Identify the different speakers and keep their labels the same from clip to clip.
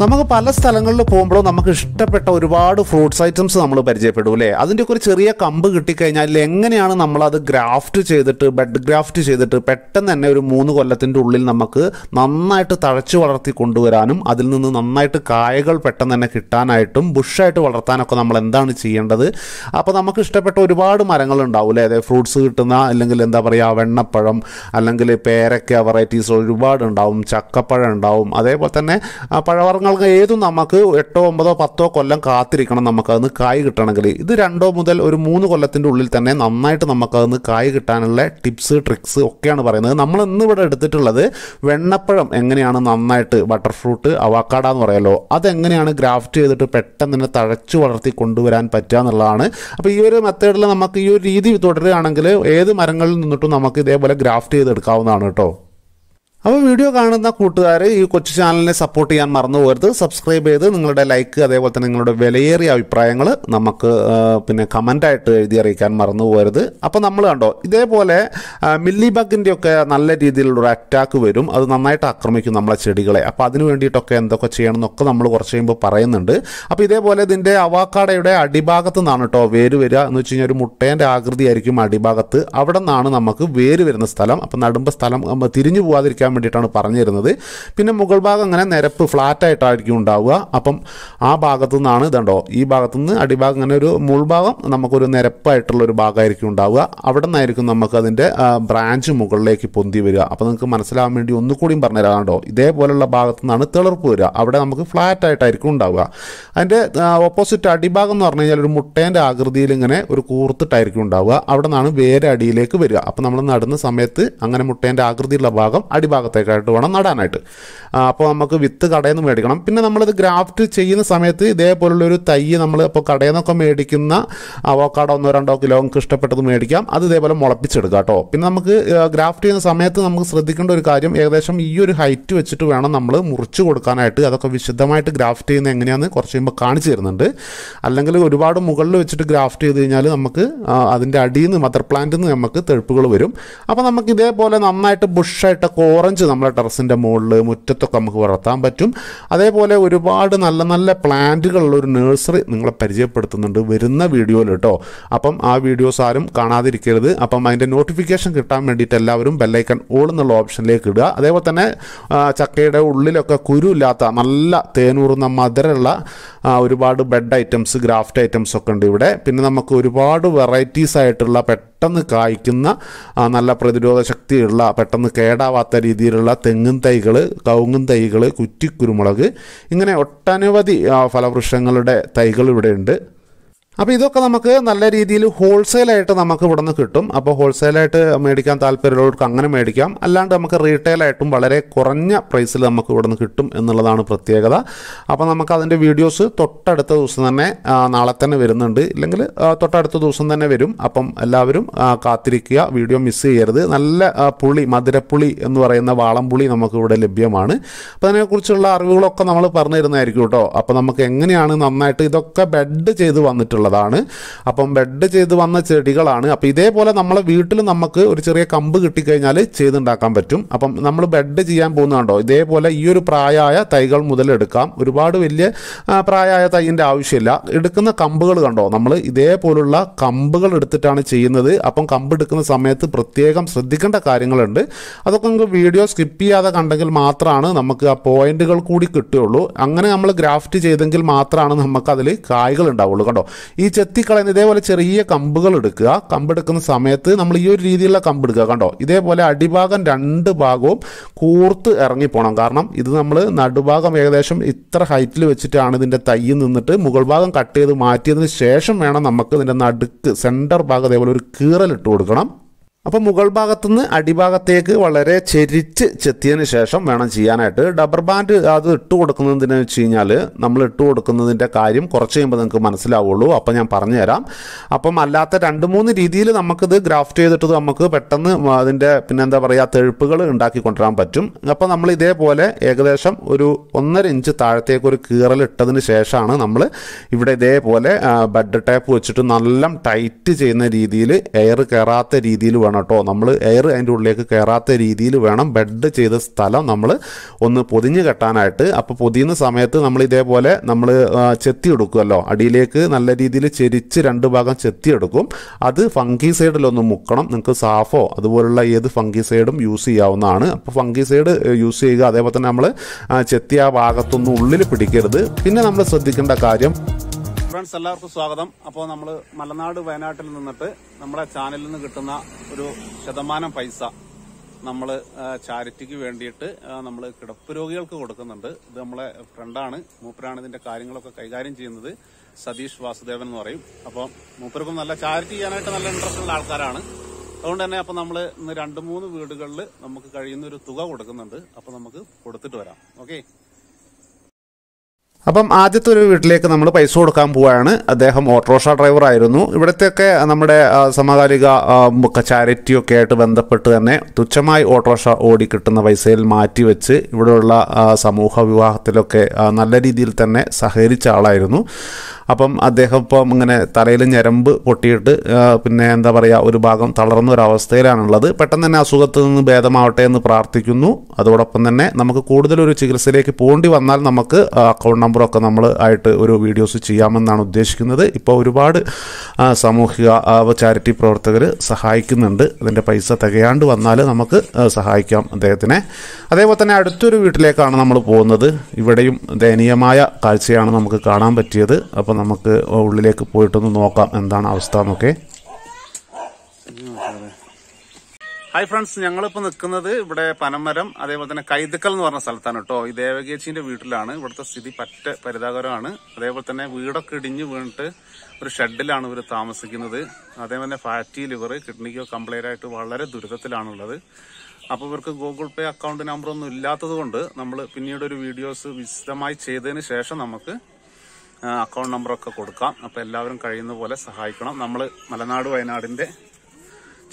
Speaker 1: നമുക്ക് പല സ്ഥലങ്ങളിൽ പോകുമ്പോഴും നമുക്ക് ഇഷ്ടപ്പെട്ട ഒരുപാട് ഫ്രൂട്ട്സ് ഐറ്റംസ് നമ്മൾ പരിചയപ്പെടും അല്ലേ അതിൻ്റെയൊക്കെ ഒരു ചെറിയ കമ്പ് കിട്ടിക്കഴിഞ്ഞാൽ എങ്ങനെയാണ് നമ്മളത് ഗ്രാഫ്റ്റ് ചെയ്തിട്ട് ബെഡ് ഗ്രാഫ്റ്റ് ചെയ്തിട്ട് പെട്ടെന്ന് തന്നെ ഒരു മൂന്ന് കൊല്ലത്തിൻ്റെ ഉള്ളിൽ നമുക്ക് നന്നായിട്ട് തഴച്ചു വളർത്തി കൊണ്ടുവരാനും അതിൽ നിന്ന് നന്നായിട്ട് കായകൾ പെട്ടെന്ന് തന്നെ കിട്ടാനായിട്ടും ബുഷായിട്ട് വളർത്താനൊക്കെ നമ്മൾ എന്താണ് ചെയ്യേണ്ടത് അപ്പോൾ നമുക്ക് ഇഷ്ടപ്പെട്ട ഒരുപാട് മരങ്ങൾ ഉണ്ടാവും അല്ലേ അതായത് ഫ്രൂട്ട്സ് കിട്ടുന്ന അല്ലെങ്കിൽ എന്താ പറയുക വെണ്ണപ്പഴം അല്ലെങ്കിൽ പേരക്ക വെറൈറ്റീസ് ഒരുപാട് ഉണ്ടാവും ചക്കപ്പഴം ഉണ്ടാവും അതേപോലെ തന്നെ പഴവർഗ്ഗ സംഭവങ്ങൾക്ക് ഏതും നമുക്ക് എട്ടോ ഒമ്പതോ പത്തോ കൊല്ലം കാത്തിരിക്കണം നമുക്കതിന് കായ് കിട്ടണമെങ്കിൽ ഇത് രണ്ടോ മുതൽ ഒരു മൂന്ന് കൊല്ലത്തിൻ്റെ ഉള്ളിൽ തന്നെ നന്നായിട്ട് നമുക്കതിന് കായ് കിട്ടാനുള്ള ടിപ്സ് ട്രിക്സ് ഒക്കെയാണ് പറയുന്നത് നമ്മൾ ഇന്ന് എടുത്തിട്ടുള്ളത് വെണ്ണപ്പഴം എങ്ങനെയാണ് നന്നായിട്ട് ബട്ടർ ഫ്രൂട്ട് അവാക്കാട എന്ന് പറയാലോ അതെങ്ങനെയാണ് ഗ്രാഫ്റ്റ് ചെയ്തിട്ട് പെട്ടെന്ന് തന്നെ തഴച്ചു വളർത്തി കൊണ്ടുവരാൻ പറ്റുക എന്നുള്ളതാണ് അപ്പോൾ ഈ ഒരു മെത്തേഡിൽ നമുക്ക് ഈ ഒരു രീതി തുടരുകയാണെങ്കിൽ ഏത് മരങ്ങളിൽ നിന്നിട്ടും നമുക്ക് ഇതേപോലെ ഗ്രാഫ്റ്റ് ചെയ്തെടുക്കാവുന്നതാണ് കേട്ടോ അപ്പോൾ വീഡിയോ കാണുന്ന കൂട്ടുകാർ ഈ കൊച്ചു ചാനലിനെ സപ്പോർട്ട് ചെയ്യാൻ മറന്നു പോകരുത് സബ്സ്ക്രൈബ് ചെയ്ത് നിങ്ങളുടെ ലൈക്ക് അതേപോലെ തന്നെ നിങ്ങളുടെ വിലയേറിയ അഭിപ്രായങ്ങൾ നമുക്ക് പിന്നെ ആയിട്ട് എഴുതി അറിയിക്കാൻ മറന്നു പോകരുത് അപ്പോൾ നമ്മൾ കണ്ടോ ഇതേപോലെ മില്ലി ബഗിൻ്റെയൊക്കെ നല്ല രീതിയിലുള്ള ഒരു അറ്റാക്ക് വരും അത് നന്നായിട്ട് ആക്രമിക്കും നമ്മളെ ചെടികളെ അപ്പോൾ അതിന് വേണ്ടിയിട്ടൊക്കെ എന്തൊക്കെ ചെയ്യണം എന്നൊക്കെ നമ്മൾ കുറച്ച് കഴിയുമ്പോൾ പറയുന്നുണ്ട് അപ്പോൾ ഇതേപോലെ ഇതിൻ്റെ അവാക്കാടയുടെ അടിഭാഗത്ത് നിന്നാണ് കേട്ടോ വേര് വരിക എന്ന് വെച്ച് കഴിഞ്ഞാൽ ഒരു മുട്ടേൻ്റെ ആയിരിക്കും അടിഭാഗത്ത് അവിടെ നിന്നാണ് നമുക്ക് വേര് വരുന്ന സ്ഥലം അപ്പോൾ നടുമ്പ സ്ഥലം തിരിഞ്ഞു പോകാതിരിക്കാൻ വേണ്ടിയിട്ടാണ് പറഞ്ഞിരുന്നത് പിന്നെ മുകൾ ഭാഗം അങ്ങനെ നിരപ്പ് ഫ്ലാറ്റായിട്ടായിരിക്കും ഉണ്ടാവുക അപ്പം ആ ഭാഗത്തു നിന്നാണ് ഇതുണ്ടോ ഈ ഭാഗത്തു നിന്ന് അടിഭാഗം അങ്ങനെ ഒരു മുൾഭാഗം നമുക്കൊരു നിരപ്പായിട്ടുള്ള ഒരു ഭാഗമായിരിക്കും ഉണ്ടാവുക അവിടെ നിന്നായിരിക്കും നമുക്ക് അതിൻ്റെ ബ്രാഞ്ച് മുകളിലേക്ക് പൊന്തി വരിക അപ്പോൾ നിങ്ങൾക്ക് മനസ്സിലാവാൻ വേണ്ടി ഒന്നുകൂടിയും പറഞ്ഞുതരാം കേട്ടോ ഇതേപോലെയുള്ള ഭാഗത്തു നിന്നാണ് തിളർപ്പ് വരിക അവിടെ നമുക്ക് ഫ്ലാറ്റ് ഉണ്ടാവുക അതിൻ്റെ ഓപ്പോസിറ്റ് അടിഭാഗം എന്ന് പറഞ്ഞു കഴിഞ്ഞാൽ ഒരു മുട്ടേൻ്റെ ആകൃതിയിൽ ഇങ്ങനെ ഒരു കൂർത്തിട്ടായിരിക്കും ഉണ്ടാവുക അവിടെ നിന്നാണ് വേരടിയിലേക്ക് അടിയിലേക്ക് വരിക അപ്പോൾ നമ്മൾ നടുന്ന സമയത്ത് അങ്ങനെ മുട്ടേൻ്റെ ആകൃതിയുള്ള ഭാഗം അടിഭാഗം ഭാഗത്തേക്കായിട്ട് വേണം നടാനായിട്ട് അപ്പോൾ നമുക്ക് വിത്ത് കടയിൽ നിന്ന് മേടിക്കണം പിന്നെ നമ്മളിത് ഗ്രാഫ്റ്റ് ചെയ്യുന്ന സമയത്ത് ഇതേപോലുള്ളൊരു തൈ നമ്മൾ ഇപ്പോൾ കടയിൽ നിന്നൊക്കെ മേടിക്കുന്ന അവോക്കാട ഒന്നോ രണ്ടോ കിലോ നമുക്ക് ഇഷ്ടപ്പെട്ടത് മേടിക്കാം അത് ഇതേപോലെ മുളപ്പിച്ചെടുക്കുക കേട്ടോ പിന്നെ നമുക്ക് ഗ്രാഫ്റ്റ് ചെയ്യുന്ന സമയത്ത് നമുക്ക് ശ്രദ്ധിക്കേണ്ട ഒരു കാര്യം ഏകദേശം ഈ ഒരു ഹൈറ്റ് വെച്ചിട്ട് വേണം നമ്മൾ മുറിച്ച് കൊടുക്കാനായിട്ട് അതൊക്കെ വിശദമായിട്ട് ഗ്രാഫ്റ്റ് ചെയ്യുന്ന എങ്ങനെയാണെന്ന് കുറച്ച് കഴിയുമ്പോൾ കാണിച്ചു തരുന്നുണ്ട് അല്ലെങ്കിൽ ഒരുപാട് മുകളിൽ വെച്ചിട്ട് ഗ്രാഫ്റ്റ് ചെയ്ത് കഴിഞ്ഞാൽ നമുക്ക് അതിൻ്റെ അടിയിൽ നിന്ന് മദർ പ്ലാന്റിൽ നിന്ന് നമുക്ക് തെഴുപ്പുകൾ വരും അപ്പോൾ നമുക്ക് ഇതേപോലെ നന്നായിട്ട് ബുഷായിട്ടൊക്കെ ഓറഞ്ച് ഓറഞ്ച് നമ്മുടെ ടെറസിൻ്റെ മുകളിൽ മുറ്റത്തൊക്കെ നമുക്ക് വളർത്താൻ പറ്റും അതേപോലെ ഒരുപാട് നല്ല നല്ല പ്ലാന്റുകളുള്ള ഒരു നഴ്സറി നിങ്ങളെ പരിചയപ്പെടുത്തുന്നുണ്ട് വരുന്ന വീഡിയോയിൽ കേട്ടോ അപ്പം ആ വീഡിയോസ് ആരും കാണാതിരിക്കരുത് അപ്പം അതിൻ്റെ നോട്ടിഫിക്കേഷൻ കിട്ടാൻ വേണ്ടിയിട്ട് എല്ലാവരും ബെല്ലൈക്കൺ ഓൾ എന്നുള്ള ഓപ്ഷനിലേക്ക് ഇടുക അതേപോലെ തന്നെ ചക്കയുടെ ഉള്ളിലൊക്കെ കുരുവില്ലാത്ത നല്ല തേനൂറുന്ന മധുരമുള്ള ഒരുപാട് ബെഡ് ഐറ്റംസ് ഗ്രാഫ്റ്റ് ഐറ്റംസ് ഒക്കെ ഉണ്ട് ഇവിടെ പിന്നെ നമുക്ക് ഒരുപാട് വെറൈറ്റീസ് ആയിട്ടുള്ള പെട്ട പെട്ടെന്ന് കായ്ക്കുന്ന നല്ല പ്രതിരോധ ശക്തിയുള്ള പെട്ടെന്ന് കേടാവാത്ത രീതിയിലുള്ള തെങ്ങും തൈകൾ കവുങ്ങും തൈകൾ കുറ്റിക്കുരുമുളക് ഇങ്ങനെ ഒട്ടനവധി ഫലവൃക്ഷങ്ങളുടെ തൈകൾ ഇവിടെയുണ്ട് അപ്പോൾ ഇതൊക്കെ നമുക്ക് നല്ല രീതിയിൽ ഹോൾസെയിലായിട്ട് നമുക്ക് ഇവിടെ നിന്ന് കിട്ടും അപ്പോൾ ഹോൾസെയിലായിട്ട് മേടിക്കാൻ താല്പര്യമുള്ളവർക്ക് അങ്ങനെ മേടിക്കാം അല്ലാണ്ട് നമുക്ക് റീറ്റെയിലായിട്ടും വളരെ കുറഞ്ഞ പ്രൈസിൽ നമുക്ക് ഇവിടെ നിന്ന് കിട്ടും എന്നുള്ളതാണ് പ്രത്യേകത അപ്പോൾ നമുക്ക് അതിൻ്റെ വീഡിയോസ് തൊട്ടടുത്ത ദിവസം തന്നെ നാളെ തന്നെ വരുന്നുണ്ട് ഇല്ലെങ്കിൽ തൊട്ടടുത്ത ദിവസം തന്നെ വരും അപ്പം എല്ലാവരും കാത്തിരിക്കുക വീഡിയോ മിസ് ചെയ്യരുത് നല്ല പുളി മധുരപ്പുളി എന്ന് പറയുന്ന വാളംപുളി നമുക്ക് ഇവിടെ ലഭ്യമാണ് അപ്പോൾ അതിനെക്കുറിച്ചുള്ള അറിവുകളൊക്കെ നമ്മൾ പറഞ്ഞു തരുന്നതായിരിക്കും കേട്ടോ അപ്പോൾ നമുക്ക് എങ്ങനെയാണ് നന്നായിട്ട് ഇതൊക്കെ ബെഡ് ചെയ്ത് വന്നിട്ടുള്ളത് എന്നുള്ളതാണ് അപ്പം ബെഡ് ചെയ്ത് വന്ന ചെടികളാണ് അപ്പം ഇതേപോലെ നമ്മളെ വീട്ടിൽ നമുക്ക് ഒരു ചെറിയ കമ്പ് കിട്ടിക്കഴിഞ്ഞാൽ ചെയ്തുണ്ടാക്കാൻ പറ്റും അപ്പം നമ്മൾ ബെഡ് ചെയ്യാൻ പോകുന്നതുണ്ടോ ഇതേപോലെ ഈ ഒരു പ്രായമായ തൈകൾ മുതലെടുക്കാം ഒരുപാട് വലിയ പ്രായമായ തൈൻ്റെ ആവശ്യമില്ല എടുക്കുന്ന കമ്പുകൾ കണ്ടോ നമ്മൾ ഇതേപോലുള്ള കമ്പുകൾ എടുത്തിട്ടാണ് ചെയ്യുന്നത് അപ്പം കമ്പ് എടുക്കുന്ന സമയത്ത് പ്രത്യേകം ശ്രദ്ധിക്കേണ്ട കാര്യങ്ങളുണ്ട് അതൊക്കെ നമുക്ക് വീഡിയോ സ്കിപ്പ് ചെയ്യാതെ കണ്ടെങ്കിൽ മാത്രമാണ് നമുക്ക് ആ പോയിന്റുകൾ കൂടി കിട്ടുകയുള്ളൂ അങ്ങനെ നമ്മൾ ഗ്രാഫ്റ്റ് ചെയ്തെങ്കിൽ മാത്രമാണ് നമുക്ക് അതിൽ കായ്കൾ ഉണ്ടാവുള്ളൂ കണ്ടോ ഈ ചെത്തിക്കളയുന്ന ഇതേപോലെ ചെറിയ കമ്പുകൾ എടുക്കുക കമ്പെടുക്കുന്ന സമയത്ത് നമ്മൾ ഈ ഒരു രീതിയിലുള്ള കമ്പ് എടുക്കുക കണ്ടോ ഇതേപോലെ അടിഭാഗം രണ്ട് ഭാഗവും കൂർത്ത് ഇറങ്ങിപ്പോണം കാരണം ഇത് നമ്മൾ നടുഭാഗം ഏകദേശം ഇത്ര ഹൈറ്റിൽ വെച്ചിട്ടാണ് ഇതിൻ്റെ തൈ നിന്നിട്ട് മുകൾ ഭാഗം കട്ട് ചെയ്ത് മാറ്റിയതിന് ശേഷം വേണം നമുക്ക് ഇതിൻ്റെ നടുക്ക് സെൻറ്റർ ഭാഗം അതേപോലെ ഒരു കീറലിട്ട് കൊടുക്കണം അപ്പോൾ മുകൾ ഭാഗത്തുനിന്ന് അടിഭാഗത്തേക്ക് വളരെ ചെരിച്ച് ചെത്തിയതിന് ശേഷം വേണം ചെയ്യാനായിട്ട് ഡബർ ബാൻഡ് അത് ഇട്ട് കൊടുക്കുന്നതിന് വെച്ച് കഴിഞ്ഞാൽ നമ്മൾ ഇട്ട് കൊടുക്കുന്നതിൻ്റെ കാര്യം കുറച്ച് കഴിയുമ്പോൾ നിങ്ങൾക്ക് മനസ്സിലാവുള്ളൂ അപ്പോൾ ഞാൻ പറഞ്ഞുതരാം അപ്പം അല്ലാത്ത രണ്ട് മൂന്ന് രീതിയിൽ നമുക്കിത് ഗ്രാഫ്റ്റ് ചെയ്തിട്ട് നമുക്ക് പെട്ടെന്ന് അതിൻ്റെ പിന്നെ എന്താ പറയുക തെഴുപ്പുകൾ ഉണ്ടാക്കി കൊണ്ടുവരാൻ പറ്റും അപ്പോൾ നമ്മൾ ഇതേപോലെ ഏകദേശം ഒരു ഒന്നര ഇഞ്ച് താഴത്തേക്ക് ഒരു കീറൽ ഇട്ടതിന് ശേഷമാണ് നമ്മൾ ഇവിടെ ഇതേപോലെ ബെഡ് ടേപ്പ് വെച്ചിട്ട് നല്ല ടൈറ്റ് ചെയ്യുന്ന രീതിയിൽ എയർ കയറാത്ത രീതിയിൽ വേണം ചെയ്തിട്ടാണ് കേട്ടോ നമ്മൾ എയർ അതിൻ്റെ ഉള്ളിലേക്ക് കയറാത്ത രീതിയിൽ വേണം ബെഡ് ചെയ്ത സ്ഥലം നമ്മൾ ഒന്ന് പൊതിഞ്ഞ് കെട്ടാനായിട്ട് അപ്പോൾ പൊതിയുന്ന സമയത്ത് നമ്മൾ ഇതേപോലെ നമ്മൾ ചെത്തി എടുക്കുമല്ലോ അടിയിലേക്ക് നല്ല രീതിയിൽ ചെരിച്ച് രണ്ട് ഭാഗം ചെത്തി എടുക്കും അത് ഫംഗി സൈഡിലൊന്ന് മുക്കണം നിങ്ങൾക്ക് സാഫോ അതുപോലുള്ള ഏത് ഫംഗി സൈഡും യൂസ് ചെയ്യാവുന്നതാണ് അപ്പോൾ ഫംഗി സൈഡ് യൂസ് ചെയ്യുക അതേപോലെ തന്നെ നമ്മൾ ചെത്തി ആ ഭാഗത്തൊന്നും ഉള്ളിൽ പിടിക്കരുത് പിന്നെ നമ്മൾ ശ്രദ്ധിക്കേണ്ട കാര്യം ഫ്രണ്ട്സ് എല്ലാവർക്കും സ്വാഗതം അപ്പോൾ നമ്മൾ മലനാട് വയനാട്ടിൽ നിന്നിട്ട് നമ്മുടെ ചാനലിൽ നിന്ന് കിട്ടുന്ന ഒരു ശതമാനം പൈസ നമ്മൾ ചാരിറ്റിക്ക് വേണ്ടിയിട്ട് നമ്മൾ കിടപ്പ് രോഗികൾക്ക് കൊടുക്കുന്നുണ്ട് ഇത് നമ്മളെ ഫ്രണ്ടാണ് മൂപ്പരാണ് ഇതിന്റെ കാര്യങ്ങളൊക്കെ കൈകാര്യം ചെയ്യുന്നത് സതീഷ് വാസുദേവൻ എന്ന് പറയും അപ്പോൾ മൂപ്പർക്കും നല്ല ചാരിറ്റി ചെയ്യാനായിട്ട് നല്ല ഇൻട്രസ്റ്റ് ഉള്ള ആൾക്കാരാണ് അതുകൊണ്ട് തന്നെ അപ്പോൾ നമ്മൾ ഇന്ന് രണ്ട് മൂന്ന് വീടുകളിൽ നമുക്ക് കഴിയുന്ന ഒരു തുക കൊടുക്കുന്നുണ്ട് അപ്പോൾ നമുക്ക് കൊടുത്തിട്ട് വരാം ഓക്കെ അപ്പം ആദ്യത്തെ ഒരു വീട്ടിലേക്ക് നമ്മൾ പൈസ കൊടുക്കാൻ പോവുകയാണ് അദ്ദേഹം ഓട്ടോറിക്ഷ ഡ്രൈവർ ആയിരുന്നു ഇവിടത്തെയൊക്കെ നമ്മുടെ സമകാലിക ചാരിറ്റിയൊക്കെ ആയിട്ട് ബന്ധപ്പെട്ട് തന്നെ തുച്ഛമായി ഓട്ടോറിക്ഷ ഓടി കിട്ടുന്ന പൈസയിൽ മാറ്റിവെച്ച് ഇവിടെയുള്ള സമൂഹ വിവാഹത്തിലൊക്കെ നല്ല രീതിയിൽ തന്നെ സഹകരിച്ച ആളായിരുന്നു അപ്പം അദ്ദേഹം ഇപ്പം ഇങ്ങനെ തലയിൽ ഞരമ്പ് പൊട്ടിയിട്ട് പിന്നെ എന്താ പറയുക ഒരു ഭാഗം തളർന്ന ഒരു അവസ്ഥയിലാണുള്ളത് പെട്ടെന്ന് തന്നെ അസുഖത്തിൽ നിന്ന് ഭേദമാവട്ടെ എന്ന് പ്രാർത്ഥിക്കുന്നു അതോടൊപ്പം തന്നെ നമുക്ക് കൂടുതൽ ഒരു ചികിത്സയിലേക്ക് പോകേണ്ടി വന്നാൽ നമുക്ക് അക്കൗണ്ട് നമ്പറൊക്കെ നമ്മൾ ആയിട്ട് ഒരു വീഡിയോസ് ചെയ്യാമെന്നാണ് ഉദ്ദേശിക്കുന്നത് ഇപ്പോൾ ഒരുപാട് സാമൂഹിക ചാരിറ്റി പ്രവർത്തകർ സഹായിക്കുന്നുണ്ട് അതിൻ്റെ പൈസ തികയാണ്ട് വന്നാൽ നമുക്ക് സഹായിക്കാം അദ്ദേഹത്തിനെ അതേപോലെ തന്നെ അടുത്തൊരു വീട്ടിലേക്കാണ് നമ്മൾ പോകുന്നത് ഇവിടെയും ദയനീയമായ കാഴ്ചയാണ് നമുക്ക് കാണാൻ പറ്റിയത് അപ്പം നമുക്ക് ഉള്ളിലേക്ക് പോയിട്ടൊന്ന് നോക്കാം എന്താണ് അവസ്ഥ എന്നൊക്കെ ഹായ് ഫ്രണ്ട്സ് ഞങ്ങളിപ്പോൾ നിൽക്കുന്നത് ഇവിടെ പനമരം അതേപോലെ തന്നെ കൈതുക്കൽ എന്ന് പറഞ്ഞ സ്ഥലത്താണ് കേട്ടോ ഈ ദേവകേച്ചിന്റെ വീട്ടിലാണ് ഇവിടുത്തെ സ്ഥിതി പറ്റ പരിതാപകരമാണ് അതേപോലെ തന്നെ വീടൊക്കെ ഇടിഞ്ഞു വീണിട്ട് ഒരു ഷെഡിലാണ് ഇവർ താമസിക്കുന്നത് അതേപോലെ തന്നെ ഫാറ്റി ലിവർ കിഡ്നിക്കോ കംപ്ലൈൻ്റ് ആയിട്ട് വളരെ ദുരിതത്തിലാണുള്ളത് അപ്പോൾ ഇവർക്ക് ഗൂഗിൾ പേ അക്കൗണ്ട് നമ്പറൊന്നും ഇല്ലാത്തത് കൊണ്ട് നമ്മൾ പിന്നീട് ഒരു വീഡിയോസ് വിശദമായി ചെയ്തതിന് ശേഷം നമുക്ക് അക്കൗണ്ട് നമ്പറൊക്കെ കൊടുക്കാം അപ്പോൾ എല്ലാവരും കഴിയുന്ന പോലെ സഹായിക്കണം നമ്മൾ മലനാട് വയനാടിൻ്റെ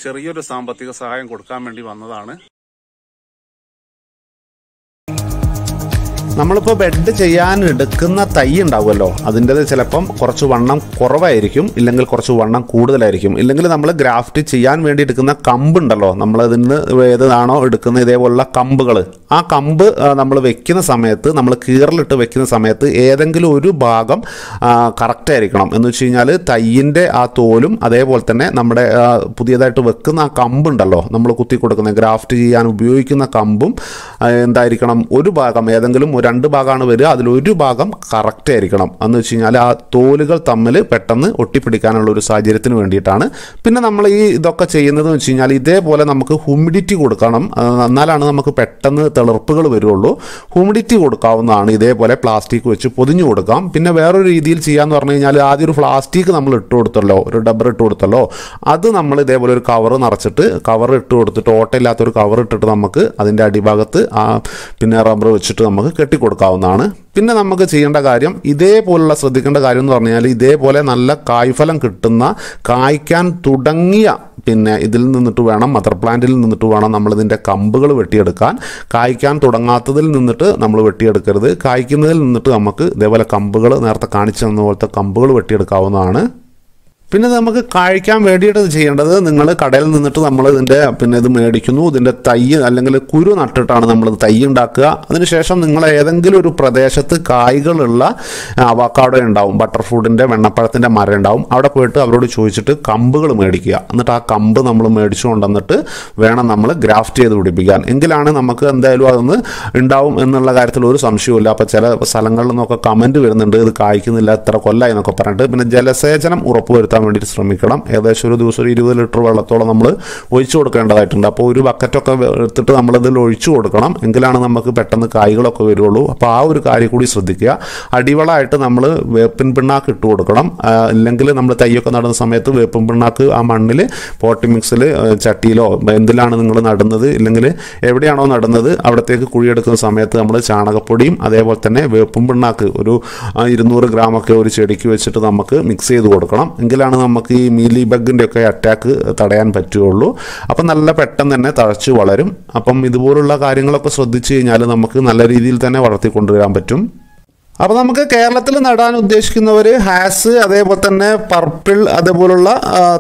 Speaker 1: ചെറിയൊരു സാമ്പത്തിക സഹായം കൊടുക്കാൻ വേണ്ടി വന്നതാണ് നമ്മളിപ്പോൾ ബെഡ് ചെയ്യാൻ എടുക്കുന്ന തൈ ഉണ്ടാവുമല്ലോ അതിൻ്റെ ചിലപ്പം കുറച്ച് വണ്ണം കുറവായിരിക്കും ഇല്ലെങ്കിൽ കുറച്ച് വണ്ണം കൂടുതലായിരിക്കും ഇല്ലെങ്കിൽ നമ്മൾ ഗ്രാഫ്റ്റ് ചെയ്യാൻ വേണ്ടി എടുക്കുന്ന കമ്പ് ഉണ്ടല്ലോ നമ്മൾ ഇതിന് ഏതാണോ എടുക്കുന്ന ഇതേപോലുള്ള കമ്പുകൾ ആ കമ്പ് നമ്മൾ വെക്കുന്ന സമയത്ത് നമ്മൾ കീറലിട്ട് വെക്കുന്ന സമയത്ത് ഏതെങ്കിലും ഒരു ഭാഗം കറക്റ്റ് ആയിരിക്കണം എന്ന് വെച്ച് കഴിഞ്ഞാൽ തയ്യിൻ്റെ ആ തോലും അതേപോലെ തന്നെ നമ്മുടെ പുതിയതായിട്ട് വെക്കുന്ന ആ കമ്പുണ്ടല്ലോ നമ്മൾ കുത്തി കൊടുക്കുന്ന ഗ്രാഫ്റ്റ് ചെയ്യാൻ ഉപയോഗിക്കുന്ന കമ്പും എന്തായിരിക്കണം ഒരു ഭാഗം ഏതെങ്കിലും ഒരു രണ്ട് ഭാഗമാണ് വരിക അതിലൊരു ഭാഗം കറക്റ്റ് ആയിരിക്കണം എന്ന് വെച്ച് കഴിഞ്ഞാൽ ആ തോലുകൾ തമ്മിൽ പെട്ടെന്ന് ഒട്ടിപ്പിടിക്കാനുള്ള ഒരു സാഹചര്യത്തിന് വേണ്ടിയിട്ടാണ് പിന്നെ നമ്മൾ ഈ ഇതൊക്കെ ചെയ്യുന്നത് വെച്ച് കഴിഞ്ഞാൽ ഇതേപോലെ നമുക്ക് ഹ്യൂമിഡിറ്റി കൊടുക്കണം എന്നാലാണ് നമുക്ക് പെട്ടെന്ന് തിളർപ്പുകൾ വരുള്ളൂ ഹ്യൂമിഡിറ്റി കൊടുക്കാവുന്നതാണ് ഇതേപോലെ പ്ലാസ്റ്റിക് വെച്ച് പൊതിഞ്ഞു കൊടുക്കാം പിന്നെ വേറൊരു രീതിയിൽ ചെയ്യാമെന്ന് പറഞ്ഞു കഴിഞ്ഞാൽ ആദ്യം ഒരു പ്ലാസ്റ്റിക് നമ്മൾ ഇട്ട് കൊടുത്തല്ലോ ഒരു ഡബർ ഇട്ട് കൊടുത്തല്ലോ അത് നമ്മൾ ഇതേപോലെ ഒരു കവർ നിറച്ചിട്ട് കവർ ഇട്ട് കൊടുത്തിട്ട് ഓട്ടയില്ലാത്തൊരു കവർ ഇട്ടിട്ട് നമുക്ക് അതിൻ്റെ അടിഭാഗത്ത് ആ പിന്നെ റബ്ബർ വെച്ചിട്ട് നമുക്ക് കൊടുക്കാവുന്നതാണ് പിന്നെ നമുക്ക് ചെയ്യേണ്ട കാര്യം ഇതേപോലുള്ള ശ്രദ്ധിക്കേണ്ട കാര്യം എന്ന് പറഞ്ഞാൽ ഇതേപോലെ നല്ല കായ്ഫലം കിട്ടുന്ന കായ്ക്കാൻ തുടങ്ങിയ പിന്നെ ഇതിൽ നിന്നിട്ട് വേണം മദർ പ്ലാന്റിൽ നിന്നിട്ട് വേണം നമ്മളിതിൻ്റെ കമ്പുകൾ വെട്ടിയെടുക്കാൻ കായ്ക്കാൻ തുടങ്ങാത്തതിൽ നിന്നിട്ട് നമ്മൾ വെട്ടിയെടുക്കരുത് കായ്ക്കുന്നതിൽ നിന്നിട്ട് നമുക്ക് ഇതേപോലെ കമ്പുകൾ നേരത്തെ കാണിച്ചു തന്ന പോലത്തെ കമ്പുകൾ വെട്ടിയെടുക്കാവുന്നതാണ് പിന്നെ നമുക്ക് കഴിക്കാൻ വേണ്ടിയിട്ട് ചെയ്യേണ്ടത് നിങ്ങൾ കടയിൽ നിന്നിട്ട് നമ്മൾ ഇതിൻ്റെ പിന്നെ ഇത് മേടിക്കുന്നു ഇതിൻ്റെ തൈ അല്ലെങ്കിൽ കുരു നട്ടിട്ടാണ് നമ്മൾ തൈ ഉണ്ടാക്കുക അതിനുശേഷം നിങ്ങൾ ഏതെങ്കിലും ഒരു പ്രദേശത്ത് കായ്കളുള്ള അവക്കാടോ ഉണ്ടാവും ബട്ടർഫ്രൂട്ടിൻ്റെ വെണ്ണപ്പഴത്തിൻ്റെ മരം ഉണ്ടാവും അവിടെ പോയിട്ട് അവരോട് ചോദിച്ചിട്ട് കമ്പുകൾ മേടിക്കുക എന്നിട്ട് ആ കമ്പ് നമ്മൾ മേടിച്ചു കൊണ്ടുവന്നിട്ട് വേണം നമ്മൾ ഗ്രാഫ്റ്റ് ചെയ്ത് പിടിപ്പിക്കാൻ എങ്കിലാണ് നമുക്ക് എന്തായാലും അതൊന്ന് ഉണ്ടാവും എന്നുള്ള കാര്യത്തിൽ ഒരു സംശയവുമില്ല അപ്പോൾ ചില സ്ഥലങ്ങളിൽ നിന്നൊക്കെ കമൻറ്റ് വരുന്നുണ്ട് ഇത് കായ്ക്കുന്നില്ല ഇത്ര കൊല്ലായി എന്നൊക്കെ പറഞ്ഞിട്ട് പിന്നെ ജലസേചനം ഉറപ്പുവരുത്തുക കണ്ടെത്താൻ വേണ്ടിയിട്ട് ശ്രമിക്കണം ഏകദേശം ഒരു ദിവസം ഒരു ഇരുപത് ലിറ്റർ വെള്ളത്തോളം നമ്മൾ ഒഴിച്ചു കൊടുക്കേണ്ടതായിട്ടുണ്ട് അപ്പോൾ ഒരു ബക്കറ്റൊക്കെ എടുത്തിട്ട് നമ്മളതിൽ ഒഴിച്ചു കൊടുക്കണം എങ്കിലാണ് നമുക്ക് പെട്ടെന്ന് കായ്കളൊക്കെ വരുള്ളൂ അപ്പോൾ ആ ഒരു കാര്യം കൂടി ശ്രദ്ധിക്കുക അടിവളമായിട്ട് നമ്മൾ വേപ്പിൻ പിണ്ണാക്ക് ഇട്ട് കൊടുക്കണം അല്ലെങ്കിൽ നമ്മൾ തൈയൊക്കെ നടുന്ന സമയത്ത് വേപ്പിൻ പിണ്ണാക്ക് ആ മണ്ണിൽ പോട്ടി മിക്സിൽ ചട്ടിയിലോ എന്തിലാണ് നിങ്ങൾ നടുന്നത് ഇല്ലെങ്കിൽ എവിടെയാണോ നടുന്നത് അവിടത്തേക്ക് കുഴിയെടുക്കുന്ന സമയത്ത് നമ്മൾ ചാണകപ്പൊടിയും അതേപോലെ തന്നെ വേപ്പും പിണ്ണാക്ക് ഒരു ഇരുന്നൂറ് ഗ്രാമൊക്കെ ഒരു ചെടിക്ക് വെച്ചിട്ട് നമുക്ക് മിക്സ് ചെയ്ത് കൊടുക്കണം എങ്കിലാണ് വെച്ചാണ് നമുക്ക് ഈ മീലി ബഗിൻ്റെ ഒക്കെ അറ്റാക്ക് തടയാൻ പറ്റുകയുള്ളൂ അപ്പം നല്ല പെട്ടെന്ന് തന്നെ തഴച്ച് വളരും അപ്പം ഇതുപോലുള്ള കാര്യങ്ങളൊക്കെ ശ്രദ്ധിച്ചു കഴിഞ്ഞാൽ നമുക്ക് നല്ല രീതിയിൽ തന്നെ വളർത്തിക്കൊണ്ടുവരാൻ പറ്റും അപ്പോൾ നമുക്ക് കേരളത്തിൽ നടാൻ ഉദ്ദേശിക്കുന്നവർ ഹാസ് അതേപോലെ തന്നെ പർപ്പിൾ അതേപോലുള്ള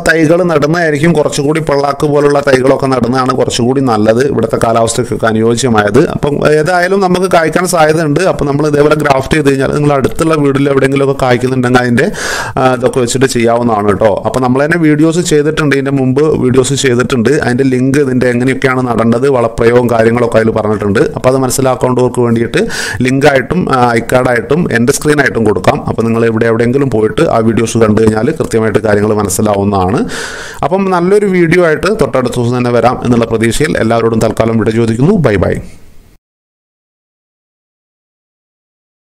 Speaker 1: തൈകൾ നടുന്നതായിരിക്കും കുറച്ചുകൂടി പിള്ളാക്ക് പോലുള്ള തൈകളൊക്കെ നടുന്നതാണ് കുറച്ചുകൂടി നല്ലത് ഇവിടുത്തെ കാലാവസ്ഥയ്ക്കൊക്കെ അനുയോജ്യമായത് അപ്പം ഏതായാലും നമുക്ക് കായ്ക്കാൻ ഉണ്ട് അപ്പം നമ്മൾ ഇതേപോലെ ഗ്രാഫ്റ്റ് ചെയ്ത് കഴിഞ്ഞാൽ നിങ്ങൾ അടുത്തുള്ള വീടിൽ എവിടെയെങ്കിലുമൊക്കെ കായ്ക്കുന്നുണ്ടെങ്കിൽ അതിൻ്റെ ഇതൊക്കെ വെച്ചിട്ട് ചെയ്യാവുന്നതാണ് കേട്ടോ അപ്പം നമ്മൾ തന്നെ വീഡിയോസ് ചെയ്തിട്ടുണ്ട് ഇതിൻ്റെ മുമ്പ് വീഡിയോസ് ചെയ്തിട്ടുണ്ട് അതിൻ്റെ ലിങ്ക് ഇതിൻ്റെ എങ്ങനെയൊക്കെയാണ് നടേണ്ടത് വളപ്രയോഗം കാര്യങ്ങളൊക്കെ അതിൽ പറഞ്ഞിട്ടുണ്ട് അപ്പോൾ അത് മനസ്സിലാക്കേണ്ടവർക്ക് വേണ്ടിയിട്ട് ലിങ്കായിട്ടും ഐക്കാർഡായിട്ടും ആയിട്ടും എൻ്റെ സ്ക്രീനായിട്ടും കൊടുക്കാം അപ്പോൾ നിങ്ങൾ എവിടെ എവിടെയെങ്കിലും പോയിട്ട് ആ വീഡിയോസ് കണ്ടു കഴിഞ്ഞാൽ കൃത്യമായിട്ട് കാര്യങ്ങൾ മനസ്സിലാവുന്നതാണ് അപ്പം നല്ലൊരു വീഡിയോ ആയിട്ട് തൊട്ടടുത്ത ദിവസം തന്നെ വരാം എന്നുള്ള പ്രതീക്ഷയിൽ എല്ലാവരോടും തൽക്കാലം വിട ചോദിക്കുന്നു ബൈ ബൈ